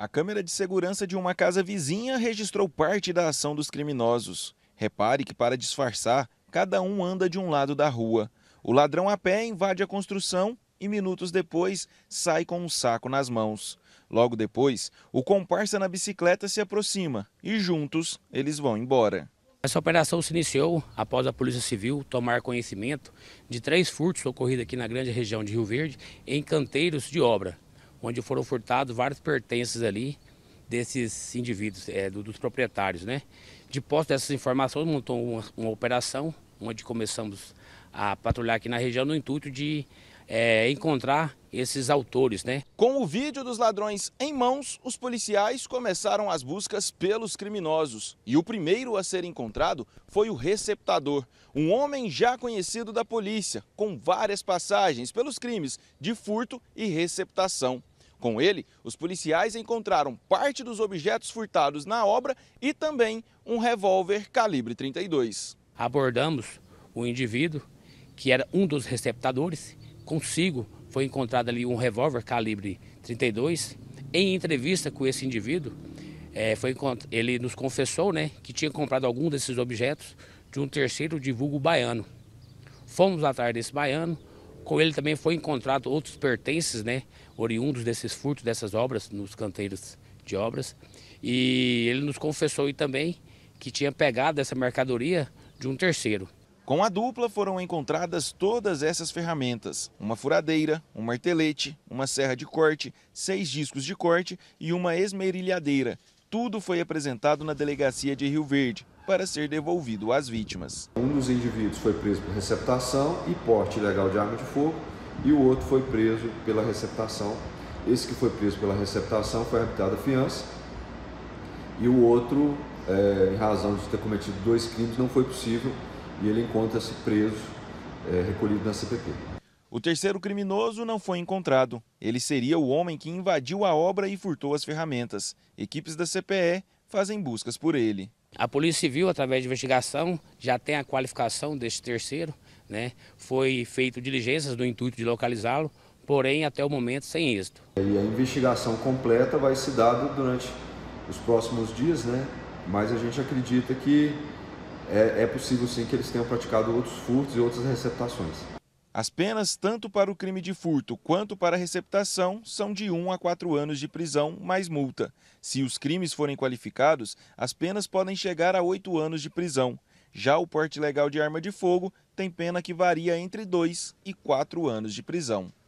A câmera de segurança de uma casa vizinha registrou parte da ação dos criminosos. Repare que, para disfarçar, cada um anda de um lado da rua. O ladrão a pé invade a construção e, minutos depois, sai com um saco nas mãos. Logo depois, o comparsa na bicicleta se aproxima e, juntos, eles vão embora. Essa operação se iniciou após a Polícia Civil tomar conhecimento de três furtos ocorridos aqui na grande região de Rio Verde em canteiros de obra onde foram furtados vários pertences ali desses indivíduos, é, do, dos proprietários, né? De posse dessas informações, montou uma, uma, operação, onde começamos a patrulhar aqui na região no intuito de é, encontrar esses autores, né? Com o vídeo dos ladrões em mãos, os policiais começaram as buscas pelos criminosos. E o primeiro a ser encontrado foi o receptador, um homem já conhecido da polícia, com várias passagens pelos crimes de furto e receptação. Com ele, os policiais encontraram parte dos objetos furtados na obra e também um revólver calibre 32. Abordamos o indivíduo, que era um dos receptadores. Consigo foi encontrado ali um revólver calibre 32. Em entrevista com esse indivíduo, é, foi, ele nos confessou né, que tinha comprado algum desses objetos de um terceiro divulgo baiano. Fomos atrás desse baiano, com ele também foi encontrado outros pertences, né, oriundos desses furtos, dessas obras, nos canteiros de obras. E ele nos confessou também que tinha pegado essa mercadoria de um terceiro. Com a dupla foram encontradas todas essas ferramentas: uma furadeira, um martelete, uma serra de corte, seis discos de corte e uma esmerilhadeira. Tudo foi apresentado na delegacia de Rio Verde para ser devolvido às vítimas. Um dos indivíduos foi preso por receptação e porte ilegal de arma de fogo e o outro foi preso pela receptação. Esse que foi preso pela receptação foi arbitrado a fiança e o outro, é, em razão de ter cometido dois crimes, não foi possível e ele encontra-se preso, é, recolhido na CPP. O terceiro criminoso não foi encontrado. Ele seria o homem que invadiu a obra e furtou as ferramentas. Equipes da CPE fazem buscas por ele. A Polícia Civil, através de investigação, já tem a qualificação deste terceiro. Né? Foi feito diligências no intuito de localizá-lo, porém até o momento sem êxito. E a investigação completa vai se dar durante os próximos dias, né? mas a gente acredita que é, é possível sim que eles tenham praticado outros furtos e outras receptações. As penas, tanto para o crime de furto quanto para a receptação, são de 1 a 4 anos de prisão, mais multa. Se os crimes forem qualificados, as penas podem chegar a 8 anos de prisão. Já o porte legal de arma de fogo tem pena que varia entre 2 e 4 anos de prisão.